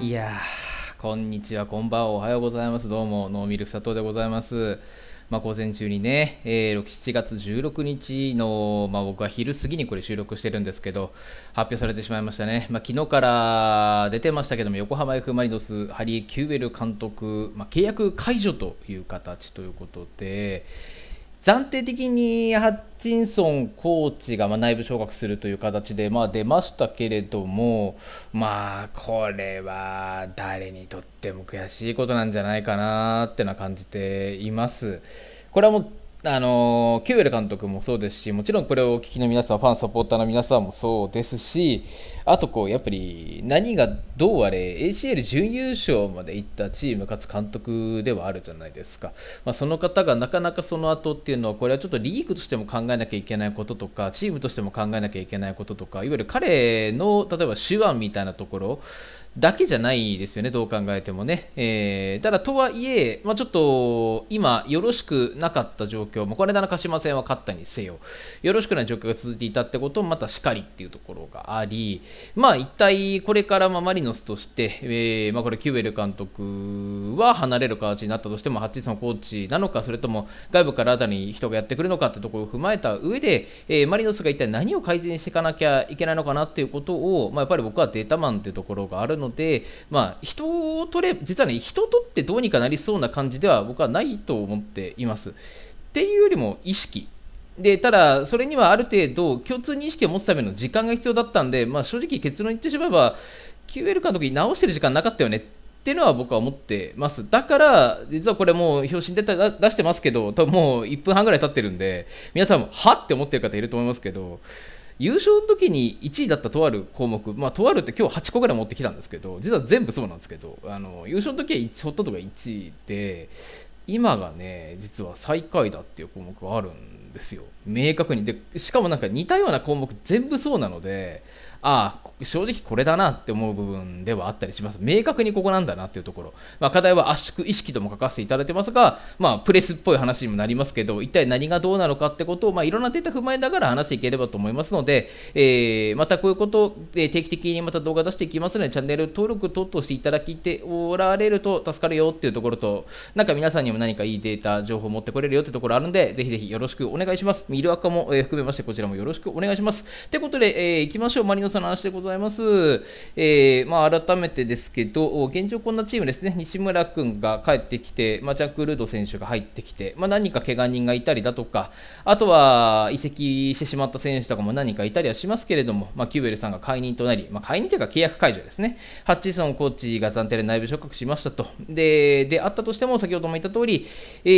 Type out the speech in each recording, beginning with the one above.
いやこんにちは、こんばんは、おはようございます。どうも、ノーミルク佐藤でございます。まあ、午前中にね、えー、6 7月16日の、まあ、僕は昼過ぎにこれ収録してるんですけど、発表されてしまいましたね。まあ、昨日から出てましたけども、横浜 F・ マリノス、ハリー・キューベル監督、まあ、契約解除という形ということで、暫定的にハッチンソンコーチが内部昇格するという形で、まあ、出ましたけれども、まあ、これは誰にとっても悔しいことなんじゃないかなってのは感じています。これはもうあのキューエル監督もそうですしもちろんこれをお聞きの皆さんファンサポーターの皆さんもそうですしあとこうやっぱり何がどうあれ ACL 準優勝までいったチームかつ監督ではあるじゃないですか、まあ、その方がなかなかその後っていうのはこれはちょっとリーグとしても考えなきゃいけないこととかチームとしても考えなきゃいけないこととかいわゆる彼の例えば手腕みたいなところだけじゃないですよね、どう考えてもね。えー、ただ、とはいえ、まあ、ちょっと今、よろしくなかった状況、もこの間の鹿島戦は勝ったにせよ、よろしくない状況が続いていたってこともまたしかりっていうところがあり、まあ、一体これからまマリノスとして、えー、まあ、これ、キュベル監督は離れる形になったとしても、ハッチソンコーチなのか、それとも外部から新たに人がやってくるのかってところを踏まえた上で、えー、マリノスが一体何を改善していかなきゃいけないのかなっていうことを、まあ、やっぱり僕はデータマンっていうところがあるので、まあ、人を取れ実はね人を取ってどうにかなりそうな感じでは僕はないと思っています。っていうよりも意識でただ、それにはある程度共通認識を持つための時間が必要だったんで、まあ、正直結論言ってしまえば QL 化の時に直してる時間なかったよねっていうのは僕は思ってます。だから、実はこれもう表紙に出た出してますけど、多分もう1分半ぐらい経ってるんで、皆さんもはって思ってる方いると思いますけど、優勝の時に1位だったとある項目、まあ、とあるって今日8個ぐらい持ってきたんですけど実は全部そうなんですけどあの優勝の時はホットとか1位で今がね実は最下位だっていう項目があるんですよ明確にでしかもなんか似たような項目全部そうなのでああ正直これだなって思う部分ではあったりします明確にここなんだなっていうところ、まあ、課題は圧縮意識とも書かせていただいてますが、まあ、プレスっぽい話にもなりますけど一体何がどうなのかってことを、まあ、いろんなデータ踏まえながら話していければと思いますので、えー、またこういうことを定期的にまた動画出していきますのでチャンネル登録等としていただいておられると助かるよっていうところとなんか皆さんにも何かいいデータ情報を持ってこれるよってところあるんでぜひぜひよろしくお願いしますミルアカも含めましてこちらもよろしくお願いしますということで、えー、いきましょうマリノその話でございます。えー、まあ、改めてですけど、現状こんなチームですね、西村君が帰ってきて、まあ、ジャック・ルード選手が入ってきて、まあ、何か怪我人がいたりだとか、あとは移籍してしまった選手とかも何かいたりはしますけれども、まあ、キューベルさんが解任となり、まあ、解任というか契約解除ですね、ハッチソンコーチが暫定で内部昇格しましたと。で、であったとしても、先ほども言った通り、え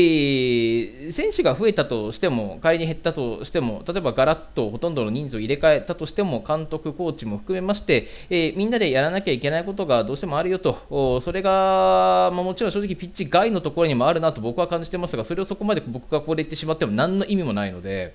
ー、選手が増えたとしても、仮に減ったとしても、例えばガラッとほとんどの人数を入れ替えたとしても、監督、コーチも含めまして、えみんなでやらなきゃいけないことがどうしてもあるよと、それが、まあ、もちろん正直ピッチ外のところにもあるなと僕は感じてますが、それをそこまで僕がこれ言ってしまっても何の意味もないので、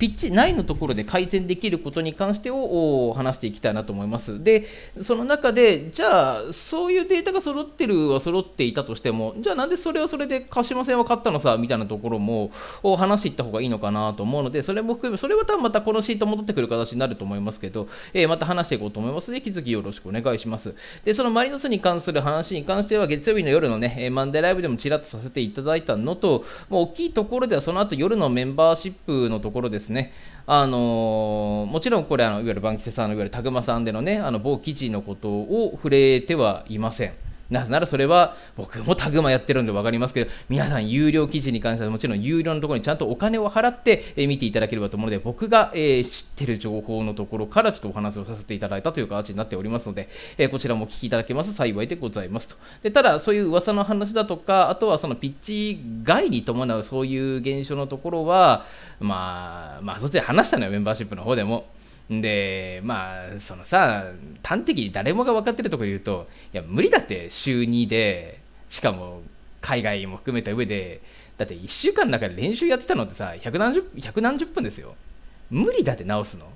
ピッチ内のところで改善できることに関してを話していきたいなと思います。で、その中で、じゃあ、そういうデータが揃ってるは揃っていたとしても、じゃあなんでそれはそれで鹿島戦は勝ったのさみたいなところも話していった方がいいのかなと思うので、それも含め、それは多分またこのシート戻ってくる形になると思いますけど、ええまた話していこうと思いますので、引き続きよろしくお願いします。で、そのマリノスに関する話に関しては、月曜日の夜のね、えマンデーライブでもちらっとさせていただいたのと、もう大きいところでは、その後夜のメンバーシップのところですね、あのー、もちろんこれあの、いわゆるバンキシさんのいわゆるタグマさんでのね、あの某記事のことを触れてはいません。なぜならそれは僕もタグマやってるんで分かりますけど皆さん有料記事に関してはもちろん有料のところにちゃんとお金を払って見ていただければと思うので僕が知ってる情報のところからちょっとお話をさせていただいたという形になっておりますのでこちらもお聞きいただけます幸いでございますとでただそういう噂の話だとかあとはそのピッチ外に伴うそういう現象のところはまあまあそっちで話したのよメンバーシップの方でも。でまあそのさ端的に誰もが分かってるところ言うといや無理だって週2でしかも海外も含めた上でだって1週間の中で練習やってたのってさ百何十分ですよ無理だって直すの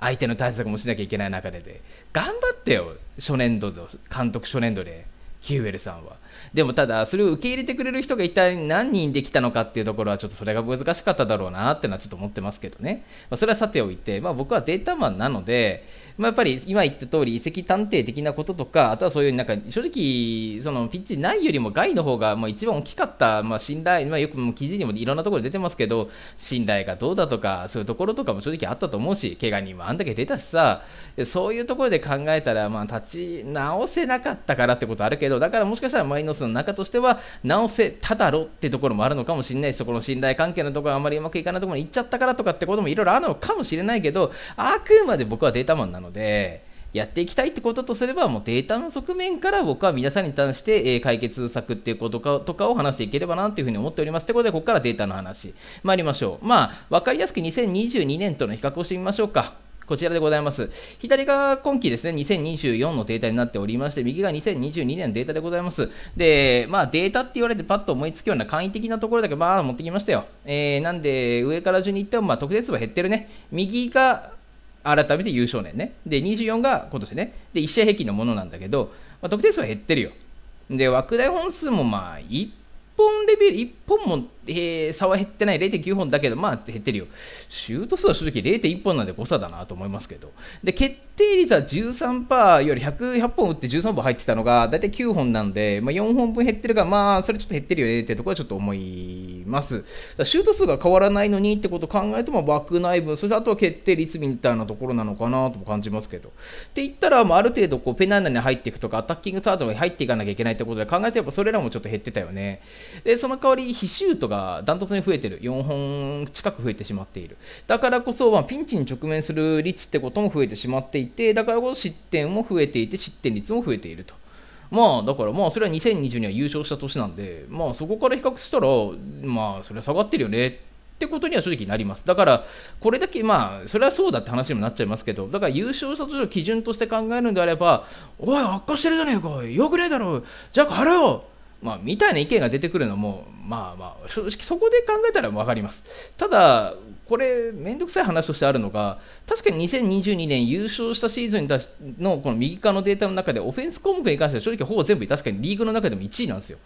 相手の対策もしなきゃいけない中でで頑張ってよ初年度と監督初年度でヒューエルさんは。でもただ、それを受け入れてくれる人が一体何人できたのかっていうところは、ちょっとそれが難しかっただろうなっていうのはちょっと思ってますけどね。まあ、それはさておいて、まあ、僕はデータマンなので、まあ、やっぱり今言った通り移籍探偵的なこととかあとはそういうなんか正直そのピッチないよりも外の方がもう一番大きかった、まあ、信頼、まあ、よく記事にもいろんなところで出てますけど信頼がどうだとかそういうところとかも正直あったと思うし怪我人もあんだけ出たしさそういうところで考えたら、まあ、立ち直せなかったからってことあるけどだからもしかしたらマイノスの中としては直せただろってところもあるのかもしれないしそこの信頼関係のところがあまりうまくいかないところに行っちゃったからとかってこともいろいろあるのかもしれないけどあくまで僕はデータマンなので。のでやっていきたいってこととすればもうデータの側面から僕は皆さんに対して、え解決策っていうことかとかを話していければなというふうに思っておりますということでここからデータの話参りましょうまあ分かりやすく2022年との比較をしてみましょうかこちらでございます。左が今期ですね、2024のデータになっておりまして、右が2022年のデータでございます。で、まあデータって言われてパッと思いつくような簡易的なところだけまあ持ってきましたよ。えー、なんで上から順に言っても、まあ特定数は減ってるね。右が改めて優勝年ね。で、24が今年ね。で、1試合平均のものなんだけど、まあ、得点数は減ってるよ。で、枠台本数もまあ、1本レベル、1本もえー、差は減ってない、0.9本だけど、まあ減ってるよ。シュート数は正直0.1本なんで誤差だなと思いますけど。で、決定率は13%より100、100本打って13本入ってたのが、だいたい9本なんで、まあ、4本分減ってるかまあ、それちょっと減ってるよねってところはちょっと思います。シュート数が変わらないのにってことを考えても、バック内部、そしてあとは決定率みたいなところなのかなとも感じますけど。って言ったら、まあ、ある程度こうペナンダに入っていくとか、アタッキングサードに入っていかなきゃいけないってことで考えて、やっぱそれらもちょっと減ってたよね。で、その代わり、非シュートががダントツに増えてる4本近く増えてしまっているだからこそ、まあ、ピンチに直面する率ってことも増えてしまっていてだからこそ失点も増えていて失点率も増えているとまあだからまあそれは2020には優勝した年なんでまあそこから比較したらまあそれは下がってるよねってことには正直なります。だから、これだけ、まあ、それはそうだって話にもなっちゃいますけど、だから優勝した年の基準として考えるのであれば、おい、悪化してるじゃねえか、よくねえだろ、じゃあ変えろよまあ、みたいな意見が出てくるのも、まあまあ、正直そこで考えたら分かります。ただ、これ、めんどくさい話としてあるのが、確かに2022年優勝したシーズンにのこの右側のデータの中で、オフェンス項目に関しては正直ほぼ全部、確かにリーグの中でも1位なんですよ。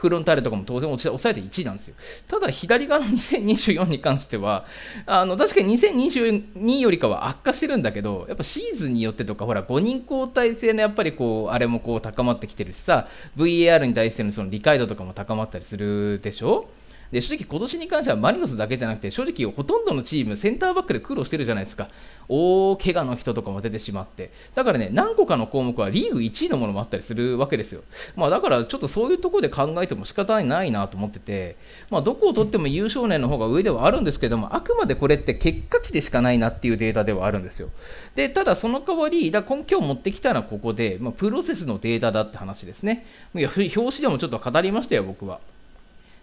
フロンターレとかも当然落ち抑えて1位なんですよ。ただ、左側の2024に関しては、あの確かに2022よりかは悪化してるんだけど、やっぱシーズンによってとか、ほら、5人交代制のやっぱりこう、あれもこう高まってきてるしさ、VAR に対してのその理解度とかも高まったりするでしょ。で正直、今年に関してはマリノスだけじゃなくて、正直、ほとんどのチーム、センターバックで苦労してるじゃないですか、大怪我の人とかも出てしまって、だからね、何個かの項目はリーグ1位のものもあったりするわけですよ、まあ、だからちょっとそういうところで考えても仕方ないなと思ってて、まあ、どこを取っても優勝年の方が上ではあるんですけども、あくまでこれって結果値でしかないなっていうデータではあるんですよ。でただ、その代わり、だ今日持ってきたのはここで、まあ、プロセスのデータだって話ですね。いや表紙でもちょっと語りましたよ、僕は。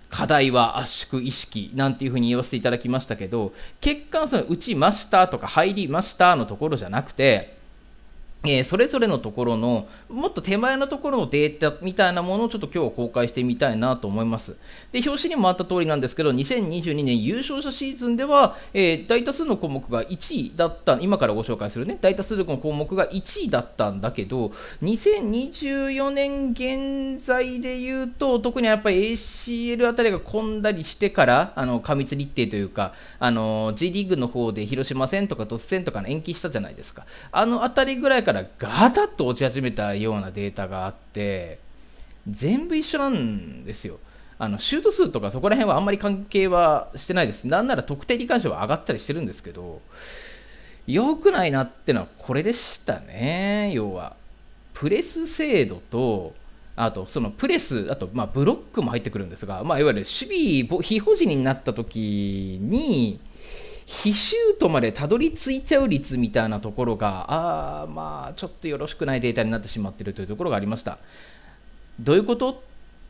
課題は圧縮意識なんていうふうに言わせていただきましたけど、結果その打ちましたとか入りましたのところじゃなくて、えー、それぞれのところのもっと手前のところのデータみたいなものをちょっと今日は公開してみたいなと思います。で表紙にもあった通りなんですけど2022年優勝者シーズンでは、えー、大多数の項目が1位だった今からご紹介するね大多数の項目が1位だったんだけど2024年現在で言うと特にやっぱり ACL あたりが混んだりしてからあの過密日程というかあの G リーグの方で広島戦とか突戦とかの延期したじゃないですかあの辺りぐらいからガタッと落ち始めたようなデータがあって全部一緒なんですよあのシュート数とかそこら辺はあんまり関係はしてないですなんなら得点に関しては上がったりしてるんですけど良くないなってのはこれでしたね要はプレス精度とあとそのプレスあとまブロックも入ってくるんですが、まあ、いわゆる守備非保持になった時に非シュートまでたどり着いちゃう率みたいなところが、あー、まあ、ちょっとよろしくないデータになってしまっているというところがありました。どういうことっ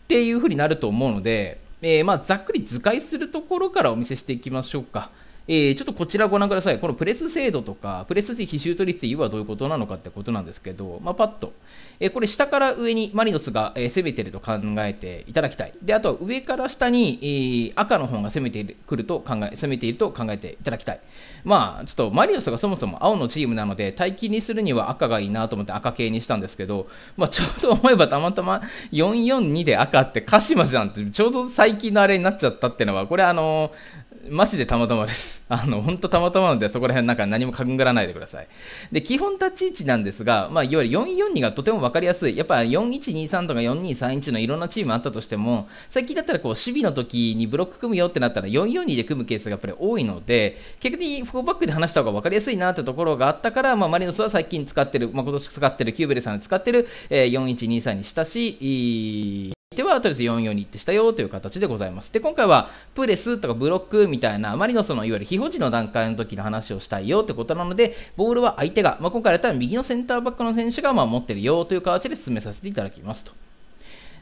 ていうふうになると思うので、えー、まあ、ざっくり図解するところからお見せしていきましょうか。えー、ちょっとこちらご覧ください。このプレス精度とか、プレス時非シュート率 U はどういうことなのかってことなんですけど、まあ、パッと、えこれ下から上にマリノスが、え攻めてると考えていただきたい。で、あとは上から下に、え赤の方が攻めてくると考え、攻めていると考えていただきたい。まあ、ちょっとマリノスがそもそも青のチームなので、待機にするには赤がいいなと思って赤系にしたんですけど、まあ、ちょうど思えばたまたま442で赤って鹿島じゃんって、ちょうど最近のあれになっちゃったっていうのは、これあのーマジでたまたまです。あの、ほんとたまたまなので、そこら辺なんか何も勘ぐらないでください。で、基本立ち位置なんですが、まあ、いわゆる442がとても分かりやすい。やっぱ4123とか4231のいろんなチームあったとしても、最近だったらこう、守備の時にブロック組むよってなったら442で組むケースがやっぱり多いので、逆にフォーバックで話した方が分かりやすいなってところがあったから、まあ、マリノスは最近使ってる、まあ、今年使ってる、キューベレさんで使ってる、えー、4123にしたし、では、とりあえず44に行ってしたよという形でございます。で、今回はプレスとかブロックみたいな、まりのそのいわゆる非保持の段階の時の話をしたいよってことなので、ボールは相手が、まあ、今回だったら右のセンターバックの選手がまあ持ってるよという形で進めさせていただきますと。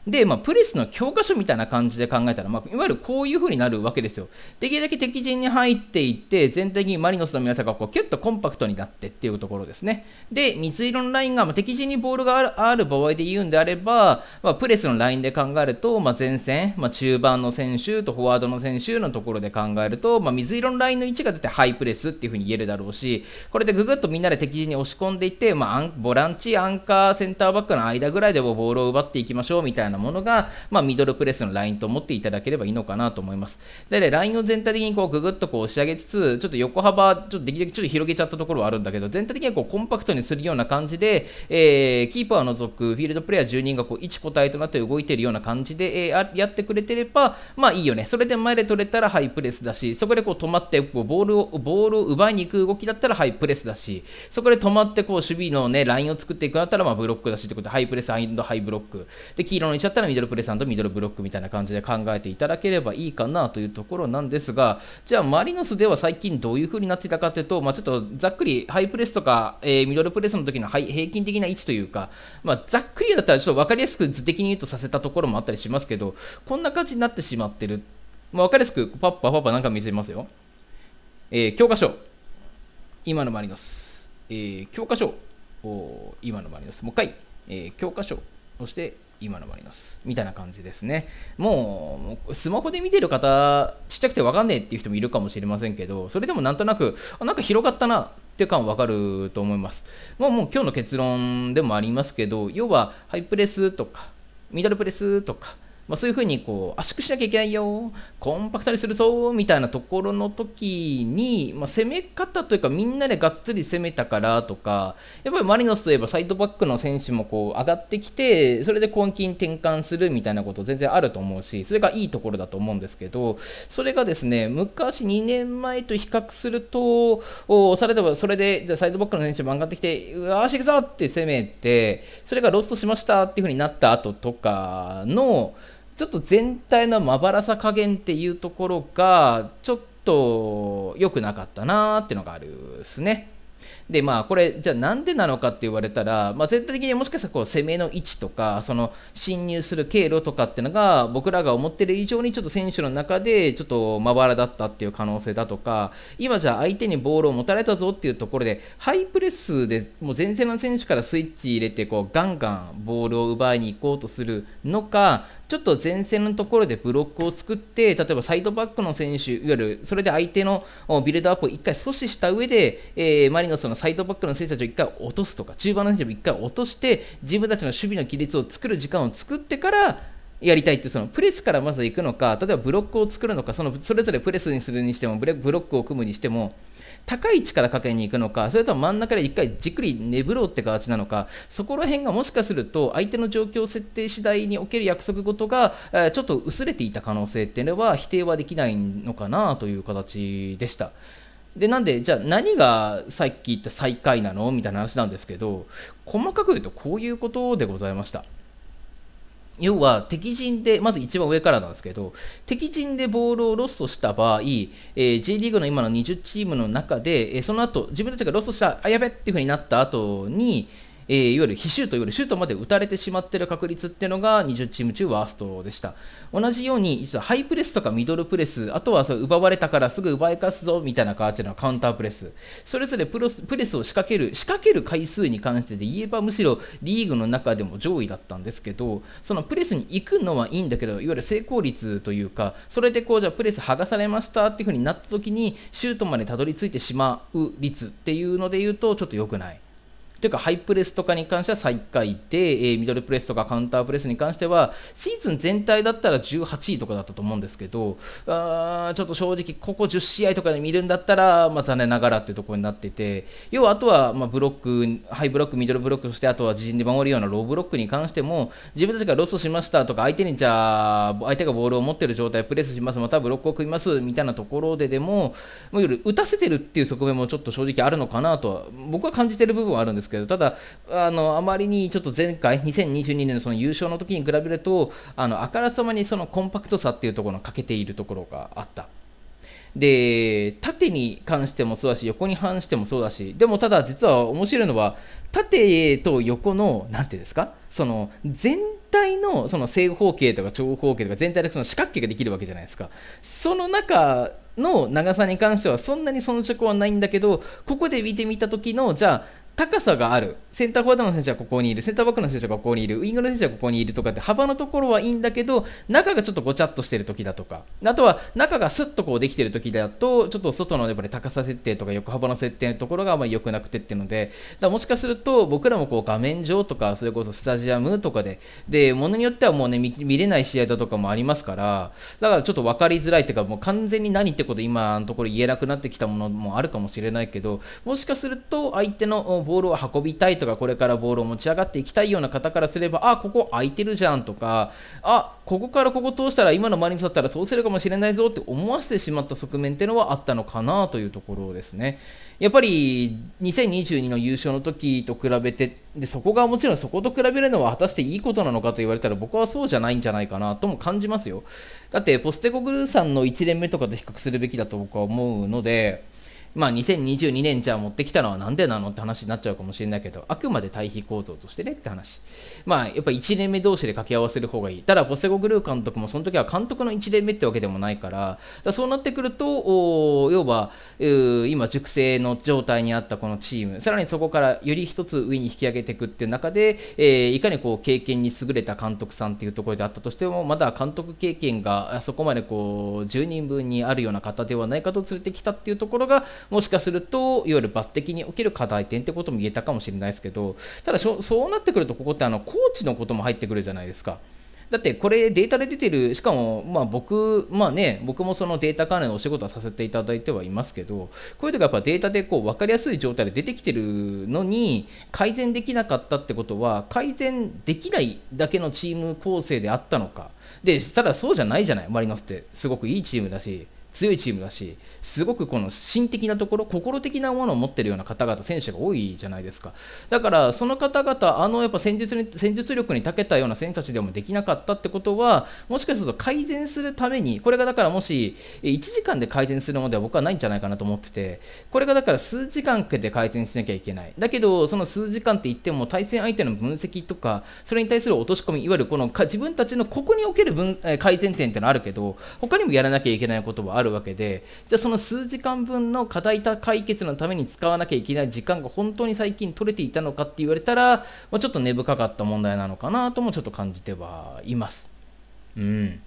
で、まあ、プレスの教科書みたいな感じで考えたら、まあ、いわゆるこういう風になるわけですよ。できるだけ敵陣に入っていって、全体的にマリノスの皆さんがこうキュッとコンパクトになってっていうところですね。で、水色のラインが、まあ、敵陣にボールがあるある場合で言うんであれば、まあ、プレスのラインで考えると、まあ、前線、まあ、中盤の選手とフォワードの選手のところで考えると、まあ、水色のラインの位置が出てハイプレスっていう風に言えるだろうし、これでぐぐっとみんなで敵陣に押し込んでいって、まあ、ボランチ、アンカー、センターバックの間ぐらいでボールを奪っていきましょうみたいななものが、まあ、ミドルプレスのラインと思っていただければいいのかなと思います。で、ラインを全体的にこうググっとこう押し上げつつ、ちょっと横幅、ちょっとできるだけちょっと広げちゃったところはあるんだけど、全体的にはこうコンパクトにするような感じで、えー、キーパーを除くフィールドプレイヤー10人がこう一個体となって動いてるような感じで、えー、やってくれてれば、まあいいよね。それで前で取れたらハイプレスだし、そこでこう止まってこうボールを、ボールを奪いに行く動きだったらハイプレスだし、そこで止まってこう守備のね、ラインを作っていくんだったらまあブロックだしってことで、ハイプレスハイブロック。で、黄色のちゃったらミドルプレスミドルブロックみたいな感じで考えていただければいいかなというところなんですが、じゃあマリノスでは最近どういう風になってたかというと、まあ、ちょっとざっくりハイプレスとか、えー、ミドルプレスの時の平均的な位置というか、まあ、ざっくりだったらちょっと分かりやすく図的に言うとさせたところもあったりしますけど、こんな感じになってしまってる。まあ、分かりやすくパッパパッパなんか見せますよ。えー、教科書。今のマリノス。えー、教科書。今のマリノス。もう一回。え教科書。そして、今のもありますみたいな感じですねもうスマホで見てる方ちっちゃくて分かんねえっていう人もいるかもしれませんけどそれでもなんとなくあなんか広がったなって感は感分かると思います、まあ、もう今日の結論でもありますけど要はハイプレスとかミドルプレスとかまあ、そういうふうにこう圧縮しなきゃいけないよコンパクトにするぞみたいなところの時に、まあ、攻め方というかみんなでがっつり攻めたからとかやっぱりマリノスといえばサイドバックの選手もこう上がってきてそれで攻撃に転換するみたいなこと全然あると思うしそれがいいところだと思うんですけどそれがですね昔2年前と比較するとされれそれでじゃサイドバックの選手も上がってきてうわーしくぞって攻めてそれがロストしましたっていうふうになった後とかのちょっと全体のまばらさ加減っていうところが、ちょっと良くなかったなーっていうのがあるですね。でまあこれじゃあなんでなのかって言われたら、まあ、全体的にもしかしたらこう攻めの位置とかその侵入する経路とかっていうのが僕らが思ってる以上にちょっと選手の中でちょっとまばらだったっていう可能性だとか今じゃあ相手にボールを持たれたぞっていうところでハイプレスでもう前線の選手からスイッチ入れてこうガンガンボールを奪いに行こうとするのかちょっと前線のところでブロックを作って、例えばサイドバックの選手、いわゆるそれで相手のビルドアップを1回阻止した上で、えー、マリノスのサイドバックの選手たちを1回落とすとか、中盤の選手を1回落として、自分たちの守備の規律を作る時間を作ってから、やりたいってそのプレスからまず行くのか、例えばブロックを作るのか、そのそれぞれプレスにするにしてもブロックを組むにしても、高い位置からかけに行くのか、それとも真ん中で一回じっくり眠ろうって形なのか、そこら辺がもしかすると、相手の状況設定次第における約束事が、えちょっと薄れていた可能性っていうのは、否定はできないのかなという形でした。でなんでじゃあ何がさっき言った最下位なのみたいな話なんですけど細かく言うとこういうことでございました。要は敵陣で、まず一番上からなんですけど、敵陣でボールをロストした場合、えー、J リーグの今の20チームの中で、えー、その後自分たちがロストした、あ、やべっていうふうになった後に、えー、いわゆる非シュート、いわゆるシュートまで打たれてしまっている確率っていうのが20チーム中ワーストでした。同じように、実はハイプレスとかミドルプレス、あとはそう奪われたからすぐ奪い返すぞみたいな感じのカウンタープレス、それぞれプロスプレスを仕掛ける、仕掛ける回数に関してで言えば、むしろリーグの中でも上位だったんですけど、そのプレスに行くのはいいんだけど、いわゆる成功率というか、それでこう、じゃあプレス剥がされましたっていううになった時に、シュートまでたどり着いてしまう率っていうので言うと、ちょっと良くない。というかハイプレスとかに関しては最下位で、えミドルプレスとかカウンタープレスに関してはシーズン全体だったら18位とかだったと思うんですけどあちょっと正直ここ10試合とかで見るんだったら、まあ、残念ながらっていうところになってて要はあとは、まブロックハイブロックミドルブロックそしてあとは自陣で守るようなローブロックに関しても自分たちがロスしましたとか相手にじゃあ相手がボールを持っている状態プレスしますまたブロックを組みますみたいなところででももう打たせてるっていう側面もちょっと正直あるのかなとは僕は感じてる部分はあるんですですけど、ただ、あのあまりにちょっと前回、2022年のその優勝の時に比べると、あのあからさまにそのコンパクトさっていうところの欠けているところがあった。で縦に関してもそうだし横に反してもそうだしでもただ実は面白いのは縦と横の何ていうんですかその全体のその正方形とか長方形とか全体でその四角形ができるわけじゃないですかその中の長さに関してはそんなに遜色はないんだけどここで見てみた時のじゃあ高さがあるセンターフォワードの選手はここにいる、センターバックの選手はここにいる、ウイングの選手はここにいるとかって幅のところはいいんだけど、中がちょっとごちゃっとしてる時だとか、あとは中がスッとこうできてる時だと、ちょっと外のやっぱり高さ設定とか横幅の設定のところがあまり良くなくてっていうので、だもしかすると僕らもこう画面上とか、それこそスタジアムとかで、で、ものによってはもうね見、見れない試合だとかもありますから、だからちょっと分かりづらいというか、もう完全に何ってこと今のところ言えなくなってきたものもあるかもしれないけど、もしかすると相手のボールを運びたいとか、かこれからボールを持ち上がっていきたいような方からすればあここ空いてるじゃんとかあここからここ通したら今のマリにスだったら通せるかもしれないぞって思わせてしまった側面っていうのはあったのかなというところですね。やっぱり2022の優勝の時と比べてでそこがもちろんそこと比べるのは果たしていいことなのかと言われたら僕はそうじゃないんじゃないかなとも感じますよだってポステコグルーさんの1年目とかと比較するべきだと僕は思うのでまあ、2022年じゃあ持ってきたのはなんでなのって話になっちゃうかもしれないけどあくまで対比構造としてねって話まあやっぱ1年目同士で掛け合わせる方がいいただボセゴ・グルー監督もその時は監督の1年目ってわけでもないからそうなってくると要は今熟成の状態にあったこのチームさらにそこからより一つ上に引き上げていくっていう中で、えー、いかにこう経験に優れた監督さんっていうところであったとしてもまだ監督経験がそこまでこう10人分にあるような方ではないかと連れてきたっていうところがもしかするといわゆる抜擢における課題点ってことも言えたかもしれないですけどただそうなってくるとここってあのコーチのことも入ってくるじゃないですか。だってこれデータで出てるしかもまあ僕,、まあね、僕もそのデータ関連のお仕事はさせていただいてはいますけどこういう時はやっぱデータでこう分かりやすい状態で出てきてるのに改善できなかったってことは改善できないだけのチーム構成であったのかでただそうじゃないじゃないマリノスってすごくいいチームだし強いチームだしすごくこの心的なところ心的なものを持ってるような方々選手が多いじゃないですかだからその方々あのやっぱ戦術に戦術力に長けたような選手たちでもできなかったってことはもしかすると改善するためにこれがだからもし1時間で改善するのでは僕はないんじゃないかなと思っててこれがだから数時間かけて改善しなきゃいけないだけどその数時間って言っても対戦相手の分析とかそれに対する落とし込みいわゆるこの自分たちのここにおける分改善点ってのはあるけど他にもやらなきゃいけないことはあるわけでじゃあそのの数時間分の課題解決のために使わなきゃいけない時間が本当に最近取れていたのかって言われたら、まあ、ちょっと根深かった問題なのかなともちょっと感じてはいます。うん。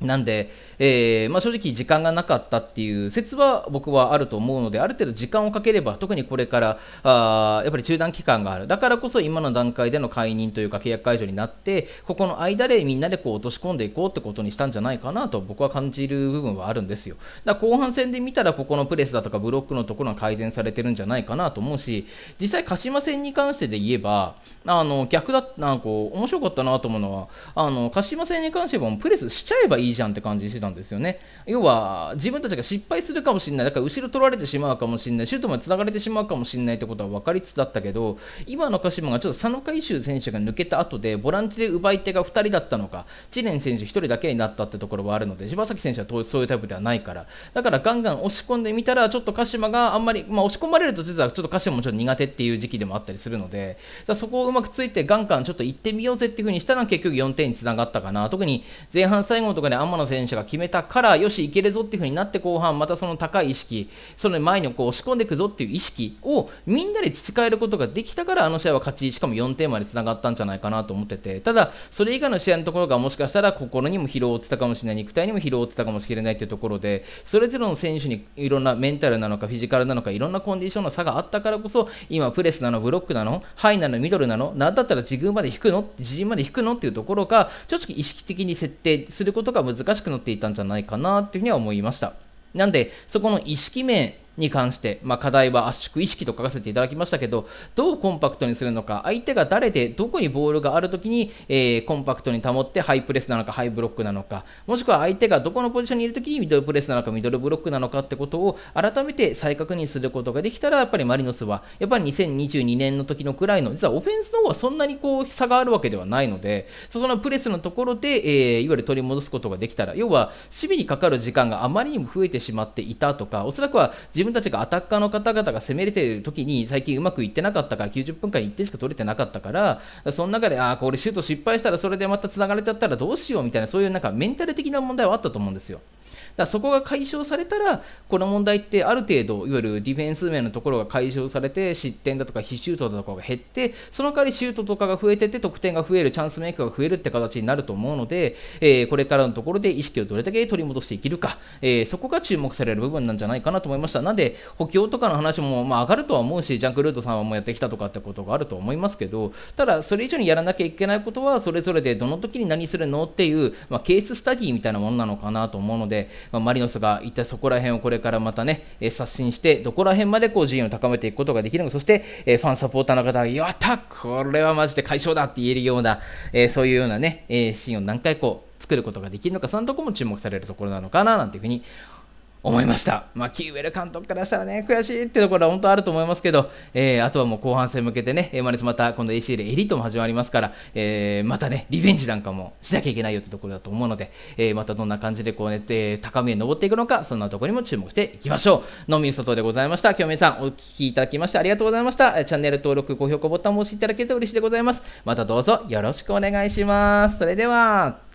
なんで、えー、まあ、正直時間がなかったっていう説は僕はあると思うのである程度時間をかければ特にこれからあやっぱり中断期間があるだからこそ今の段階での解任というか契約解除になってここの間でみんなでこう落とし込んでいこうってことにしたんじゃないかなと僕は感じる部分はあるんですよだ後半戦で見たらここのプレスだとかブロックのところが改善されてるんじゃないかなと思うし実際鹿島戦に関してで言えばあの逆だなんか面白かったなと思うのはあの鹿島戦に関してはプレスしちゃえばいいいいじゃんって感じしてたんですよね要は自分たちが失敗するかもしれないだから後ろ取られてしまうかもしれないシュートまでつながれてしまうかもしれないってことは分かりつつだったけど今の鹿島がちょっと佐野海舟選手が抜けた後でボランチで奪い手が2人だったのか知念選手1人だけになったってところはあるので柴崎選手はそういうタイプではないからだからガンガン押し込んでみたらちょっと鹿島があんまり、まあ、押し込まれると実はちょっと鹿島もちょっと苦手っていう時期でもあったりするのでそこをうまくついてガンガンちょっと行ってみようぜっていう風にしたら結局4点につながったかな特に前半最後とかでね、天野選手が決めたから、よし、いけるぞっていう風になって後半、またその高い意識、その前にこう押し込んでいくぞっていう意識をみんなで培えることができたから、あの試合は勝ち、しかも4点までつながったんじゃないかなと思ってて、ただ、それ以外の試合のところがもしかしたら心にも疲労を負ってたかもしれない、肉体にも疲労を負ってたかもしれないというところで、それぞれの選手にいろんなメンタルなのか、フィジカルなのか、いろんなコンディションの差があったからこそ、今、プレスなの、ブロックなの、ハイなの、ミドルなの、なんだったら自分まで引くの、自陣まで引くのっていうところが、正直意識的に設定することが難しくなっていたんじゃないかなっていうふうには思いました。なんで、そこの意識面に関して、まあ、課題は圧縮意識と書かせていただきましたけどどうコンパクトにするのか相手が誰でどこにボールがあるときに、えー、コンパクトに保ってハイプレスなのかハイブロックなのかもしくは相手がどこのポジションにいるときにミドルプレスなのかミドルブロックなのかってことを改めて再確認することができたらやっぱりマリノスはやっぱり2022年の時のくらいの実はオフェンスの方はそんなにこう差があるわけではないのでそのプレスのところで、えー、いわゆる取り戻すことができたら要は守備にかかる時間があまりにも増えてしまっていたとかおそらくは自分分たちがアタッカーの方々が攻めれてる時に最近うまくいってなかったから90分間1点しか取れてなかったからその中でああこれシュート失敗したらそれでまたつながれちゃったらどうしようみたいなそういうなんかメンタル的な問題はあったと思うんですよ。だそこが解消されたら、この問題ってある程度、いわゆるディフェンス面のところが解消されて、失点だとか非シュートだとかが減って、その代わりシュートとかが増えてて、得点が増える、チャンスメイクが増えるって形になると思うので、えー、これからのところで意識をどれだけ取り戻していけるか、えー、そこが注目される部分なんじゃないかなと思いました。なんで、補強とかの話も、まあ、上がるとは思うし、ジャンクルートさんはもうやってきたとかってことがあると思いますけど、ただ、それ以上にやらなきゃいけないことは、それぞれでどの時に何するのっていう、まあ、ケーススタディみたいなものなのかなと思うので、まあ、マリノスが一体そこら辺をこれからまたね、え刷新して、どこら辺までこう順位を高めていくことができるのか、そして、えファンサポーターの方が、やったこれはマジで快勝だって言えるような、えそういうようなね、えシーンを何回こう、作ることができるのか、そなとこも注目されるところなのかななんていうふうに思いました、まあ、キーウェル監督からしたらね悔しいってところは本当あると思いますけど、えー、あとはもう後半戦向けてね、えー、また今度 ACL エリートも始まりますから、えー、またねリベンジなんかもしなきゃいけないよってところだと思うので、えー、またどんな感じでこうね、え高みへ登っていくのかそんなところにも注目していきましょうのみそとでございました今日皆さんお聴きいただきましてありがとうございましたチャンネル登録高評価ボタンも押していただけると嬉しいでございますまたどうぞよろしくお願いしますそれでは